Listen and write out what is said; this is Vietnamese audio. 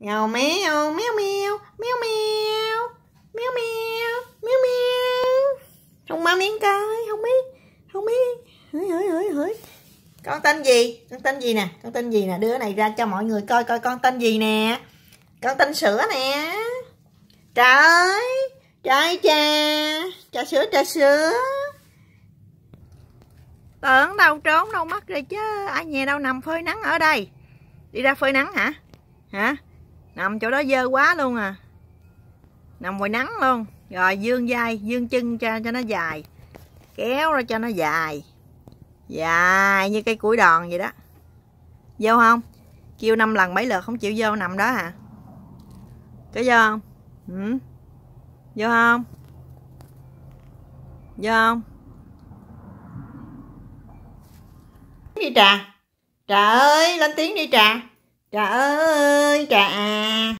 Mèo mèo, mèo mèo, mèo mèo, mèo mèo, mèo mèo. Không mau miếng coi, không biết, không biết. Hửi hửi hửi hửi. Con tên gì? Con tên gì nè? Con tên gì nè? Đưa này ra cho mọi người coi coi con tên gì nè. Con tên sữa nè. Trời ơi, trời cha, trà sữa trà sữa. Tưởng đâu trốn đâu mất rồi chứ. Ai nhà đâu nằm phơi nắng ở đây. Đi ra phơi nắng hả? Hả? nằm chỗ đó dơ quá luôn à nằm ngoài nắng luôn rồi dương dây dương chân cho, cho nó dài kéo ra cho nó dài dài như cây củi đòn vậy đó vô không kêu năm lần bảy lượt không chịu vô nằm đó hả à? có vô không ừ. vô không vô không đi trà trà ơi lên tiếng đi trà trà ơi trà